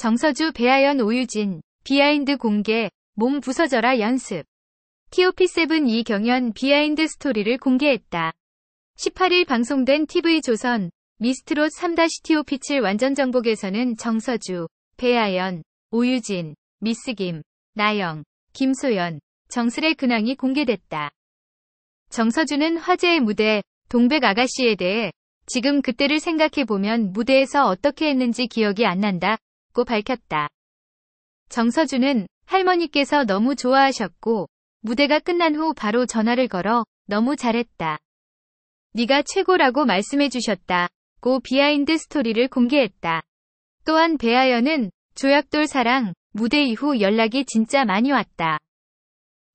정서주 배아연 오유진 비하인드 공개 몸 부서져라 연습 TOP7 이 경연 비하인드 스토리를 공개했다. 18일 방송된 TV조선 미스트롯 3-TOP7 완전 정복에서는 정서주, 배아연, 오유진, 미스김, 나영, 김소연, 정슬의 근황이 공개됐다. 정서주는 화제의 무대 동백 아가씨에 대해 지금 그때를 생각해보면 무대에서 어떻게 했는지 기억이 안 난다. 있다고 밝혔다. 정서준은 할머니께서 너무 좋아하셨고 무대가 끝난 후 바로 전화를 걸어 너무 잘했다. 네가 최고라고 말씀해 주셨다고 비하인드 스토리를 공개했다. 또한 배아연은 조약돌 사랑 무대 이후 연락이 진짜 많이 왔다.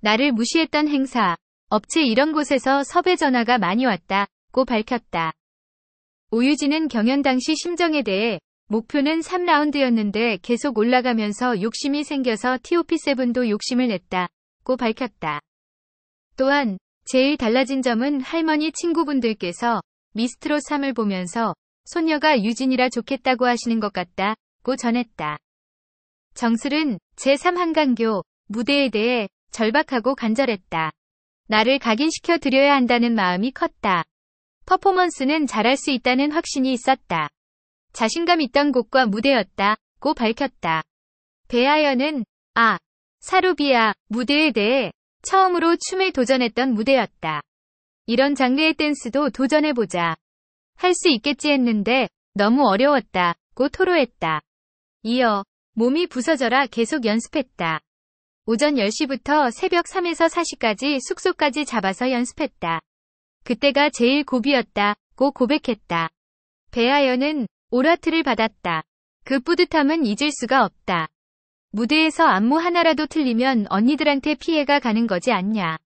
나를 무시했던 행사, 업체 이런 곳에서 섭외 전화가 많이 왔다고 밝혔다. 오유진은 경연 당시 심정에 대해 목표는 3라운드였는데 계속 올라가면서 욕심이 생겨서 TOP7도 욕심을 냈다고 밝혔다. 또한 제일 달라진 점은 할머니 친구분들께서 미스트롯 3을 보면서 손녀가 유진이라 좋겠다고 하시는 것 같다고 전했다. 정슬은 제3한강교 무대에 대해 절박하고 간절했다. 나를 각인시켜 드려야 한다는 마음이 컸다. 퍼포먼스는 잘할 수 있다는 확신이 있었다. 자신감 있던 곳과 무대였다. 고 밝혔다. 베아연은 아, 사루비아 무대에 대해 처음으로 춤에 도전했던 무대였다. 이런 장르의 댄스도 도전해보자. 할 수 있겠지 했는데 너무 어려웠다. 고 토로했다. 이어 몸이 부서져라 계속 연습했다. 오전 10시부터 새벽 3에서 4시까지 숙소까지 잡아서 연습했다. 그때가 제일 고비였다. 고 고백했다. 배아연은 오라트를 받았다. 그 뿌듯함은 잊을 수가 없다. 무대에서 안무 하나라도 틀리면 언니들한테 피해가 가는 거지 않냐.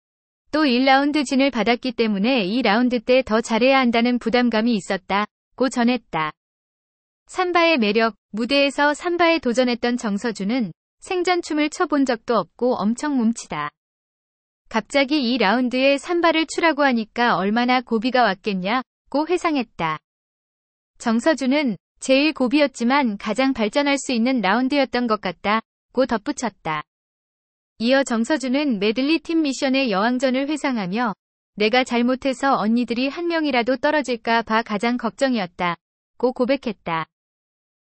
또 1라운드 진을 받았기 때문에 2라운드 때 더 잘해야 한다는 부담감이 있었다. 고 전했다. 삼바의 매력, 무대에서 삼바에 도전했던 정서준은 생전 춤을 춰본 적도 없고 엄청 몸치다. 갑자기 2라운드에 삼바를 추라고 하니까 얼마나 고비가 왔겠냐고 회상했다. 정서준은 제일 고비였지만 가장 발전할 수 있는 라운드였던 것 같다. 고 덧붙였다. 이어 정서준은 메들리 팀 미션의 여왕전을 회상하며 내가 잘못해서 언니들이 한 명이라도 떨어질까 봐 가장 걱정이었다. 고 고백했다.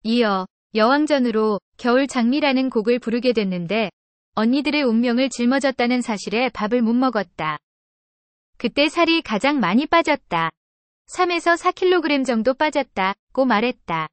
이어 여왕전으로 겨울 장미라는 곡을 부르게 됐는데 언니들의 운명을 짊어졌다는 사실에 밥을 못 먹었다. 그때 살이 가장 많이 빠졌다. 3에서 4kg 정도 빠졌다고 말했다.